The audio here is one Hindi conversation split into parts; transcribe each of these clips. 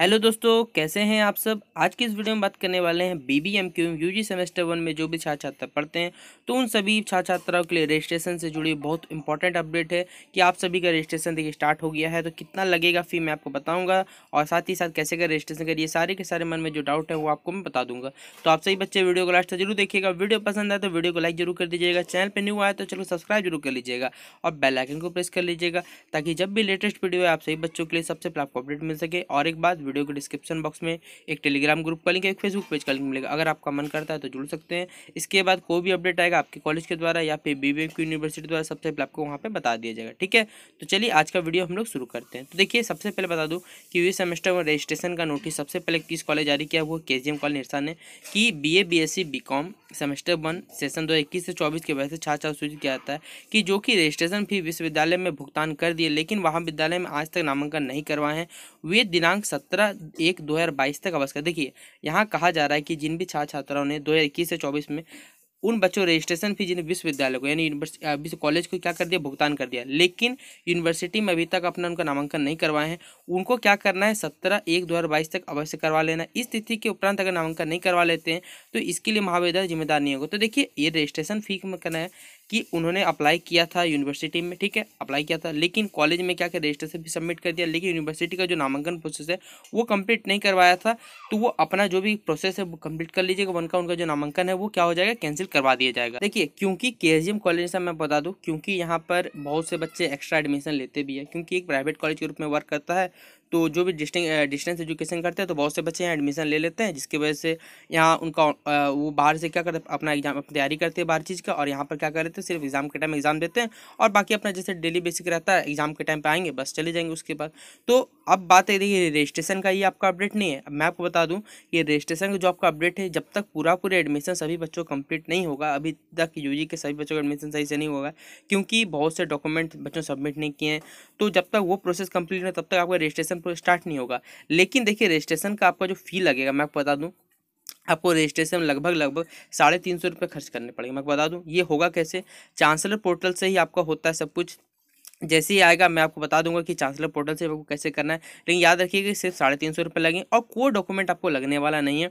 हेलो दोस्तों कैसे हैं आप सब आज की इस वीडियो में बात करने वाले हैं B B M Q U जी सेमेस्टर वन में जो भी छात्र छात्रा पढ़ते हैं तो उन सभी छात्र छात्राओं के लिए रजिस्ट्रेशन से जुड़ी बहुत इंपॉर्टेंट अपडेट है कि आप सभी का रजिस्ट्रेशन देखिए स्टार्ट हो गया है तो कितना लगेगा फी मैं आपको बताऊँगा और साथ ही साथ कैसे का रजिस्ट्रेशन करिए सारे के सारे मन में जो डाउट है वो आपको मैं बता दूंगा तो आप सभी बच्चे वीडियो को लास्ट जरूर देखिएगा वीडियो पसंद आए तो वीडियो को लाइक जरूर कर दीजिएगा चैनल पर न्यू आए तो चलो सब्सक्राइब जरूर कर लीजिएगा और बेलाइकन को प्रेस कर लीजिएगा ताकि जब भी लेटेस्ट वीडियो है आप सभी बच्चों के लिए सबसे पहले आपको अपडेट मिल सके और एक बात वीडियो के डिस्क्रिप्शन बॉक्स में एक टेलीग्राम ग्रुप का लिंक एक फेसबुक पेज का लिंक मिलेगा अगर आपका मन करता है तो जुड़ सकते हैं इसके बाद कोई भी अपडेट आएगा आपके कॉलेज के द्वारा या फिर बी यूनिवर्सिटी द्वारा सबसे पहले आपको वहाँ पर बता दिया जाएगा ठीक है तो चलिए आज का वीडियो हम लोग शुरू करते हैं तो देखिए सबसे पहले बता दूँ कि वी सेमेस्टर में रजिस्ट्रेशन का नोटिस सबसे पहले किस कॉलेज जारी किया वो के जी कॉलेज निरसा ने कि B A B S C B com semester one session दो इक्कीस से चौबीस के वजह से छात्र सूचित किया जाता है कि जो कि रजिस्ट्रेशन फी विश्वविद्यालय में भुगतान कर दिए लेकिन वहाँ विद्यालय में आज तक नामांकन नहीं करवाए हैं वे दिनांक सत्रह एक दो हज़ार बाईस तक अवश्य देखिए यहाँ कहा जा रहा है कि जिन भी छात्र छात्राओं ने दो हज़ार इक्कीस से चौबीस में उन बच्चों रजिस्ट्रेशन फीस जिन्हें विश्वविद्यालय को यानी यूनिवर्सिटी कॉलेज को क्या कर दिया भुगतान कर दिया लेकिन यूनिवर्सिटी में अभी तक अपना उनका नामांकन नहीं करवाए हैं उनको क्या करना है सत्रह एक दो हज़ार बाईस तक अवश्य करवा लेना इस तिथि के उपरांत अगर नामांकन नहीं करवा लेते हैं तो इसके लिए महाविद्यालय जिम्मेदार नहीं होगा तो देखिए ये रजिस्ट्रेशन फी में करना है कि उन्होंने अप्लाई किया था यूनिवर्सिटी में ठीक है अप्लाई किया था लेकिन कॉलेज में क्या क्या रजिस्ट्रेशन भी सबमिट कर दिया लेकिन यूनिवर्सिटी का जो नामांकन प्रोसेस है वो कंप्लीट नहीं करवाया था तो वो अपना जो भी प्रोसेस है वो कंप्लीट कर लीजिएगा उनका उनका जो नामांकन है वो क्या हो जाएगा कैंसिल करवा दिया जाएगा देखिए क्योंकि के कॉलेज से मैं बता दूँ क्योंकि यहाँ पर बहुत से बच्चे एक्स्ट्रा एडमिशन लेते भी है क्योंकि एक प्राइवेट कॉलेज के रूप में वर्क करता है तो जो भी डिस्टेंस एजुकेशन करते हैं तो बहुत से बच्चे यहाँ एडमिशन ले लेते हैं जिसकी वजह से यहाँ उनका वो बाहर से क्या करते अपना एग्जाम अपनी तैयारी करते हैं बाहर चीज़ का और यहाँ पर क्या करते हैं सिर्फ एग्जाम के टाइम एग्जाम देते हैं और बाकी अपना जैसे डेली बेसिक रहता है एग्जाम के टाइम पर आएंगे बस चले जाएंगे उसके बाद तो अब बात है देखिए रजिस्ट्रेशन का ये आपका अपडेट नहीं है अब मैं आपको बता दूँ ये रजिस्ट्रेशन का जो आपका अपडेट है जब तक पूरा पूरे एडमिशन सभी बच्चों का कंप्लीट नहीं होगा अभी तक यू के सभी बच्चों का एडमिशन सही से नहीं होगा क्योंकि बहुत से डॉक्यूमेंट बच्चों सबमिट नहीं किए हैं तो जब तक वो प्रोसेस कंप्लीट है तब तक आपका रजिस्ट्रेशन रजिस्ट्रेशन पर स्टार्ट नहीं होगा लेकिन देखिए रजिस्ट्रेशन का आपका जो फी लगेगा मैं आपको बता दूँ आपको रजिस्ट्रेशन लगभग लगभग साढ़े तीन सौ रुपये खर्च करने पड़ेंगे मैं बता दूं ये होगा कैसे चांसलर पोर्टल से ही आपका होता है सब कुछ जैसे ही आएगा मैं आपको बता दूंगा कि चांसलर पोर्टल से आपको कैसे करना है लेकिन याद रखिए कि सिर्फ साढ़े तीन सौ रुपये लगेंगे और कोई डॉक्यूमेंट आपको लगने वाला नहीं है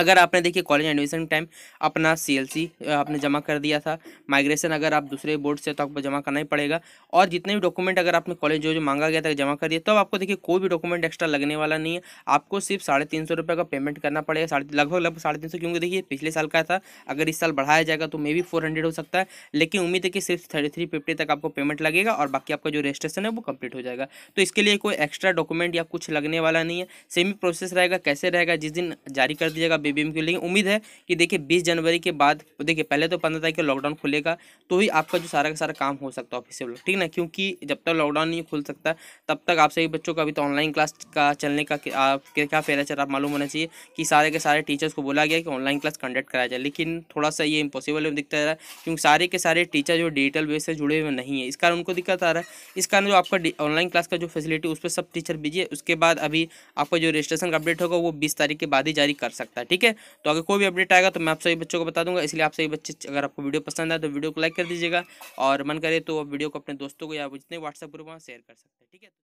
अगर आपने देखिए कॉलेज एडमिशन टाइम अपना सीएलसी आपने जमा कर दिया था माइग्रेशन अगर आप दूसरे बोर्ड से तो आपको जमा करना ही पड़ेगा और जितने भी डॉक्यूमेंट अगर आपने कॉलेज जो जो मांगा गया था जमा कर दिया तो आपको देखिए कोई भी डॉक्यूमेंट एक्स्ट्रा लगने वाला नहीं है आपको सिर्फ साढ़े तीन सौ रुपये का पेमेंट करना पड़ेगा साढ़े लगभग लगभग साढ़े तीन सौ क्योंकि देखिए पिछले साल का था अगर इस साल बढ़ाया जाएगा तो मे भी फोर हंड्रेड हो सकता है लेकिन उम्मीद है कि सिर्फ थर्टी थ्री फिफ्टी तक आपको पेमेंट लगेगा और बाकी आपका जो रजिस्ट्रेशन है वो कंप्लीट हो जाएगा तो इसके लिए कोई एक्स्ट्रा डॉक्यूमेंट या कुछ लगने वाला नहीं है सेम ही प्रोसेस रहेगा कैसे रहेगा जिस दिन जारी कर दिएगा बीबीएम की लेकिन उम्मीद है कि देखिए बीस जनवरी के बाद देखिए पहले तो पंद्रह तारीख को लॉकडाउन खुलेगा तो ही आपका जो सारा का सारा काम हो सकता है ऑफिस से ठीक ना क्योंकि जब तक लॉकडाउन नहीं खुल सकता तब तक आप सभी बच्चों को अभी तो ऑनलाइन क्लास का चलने का क्या फेराचर आप मालूम होना चाहिए कि सारे के सारे टीचर्स को बोला गया कि ऑनलाइन क्लास कंडक्ट कराया जाए लेकिन थोड़ा सा ये इम्पॉसिबल दिखता रहा है क्योंकि सारे के सारे टीचर जो डिजिटल वे से जुड़े हुए नहीं है इस कारण उनको दिक्कत आ रहा है इस कारण जो आपका ऑनलाइन क्लास का जो फैसिलिटी उस पर सब टीचर बिजी है उसके बाद अभी आपका जो रजिस्ट्रेशन का अपडेट होगा वो बीस तारीख के बाद ही जारी कर सकता है ठीक है तो अगर कोई भी अपडेट आएगा तो मैं आप सभी बच्चों को बता दूंगा इसलिए आप सभी बच्चे अगर आपको वीडियो पसंद आए तो वीडियो को लाइक कर दीजिएगा और मन करे तो वीडियो को अपने दोस्तों को या जितने व्हाट्सएप ग्रुप वहाँ शेयर कर सकते हैं ठीक है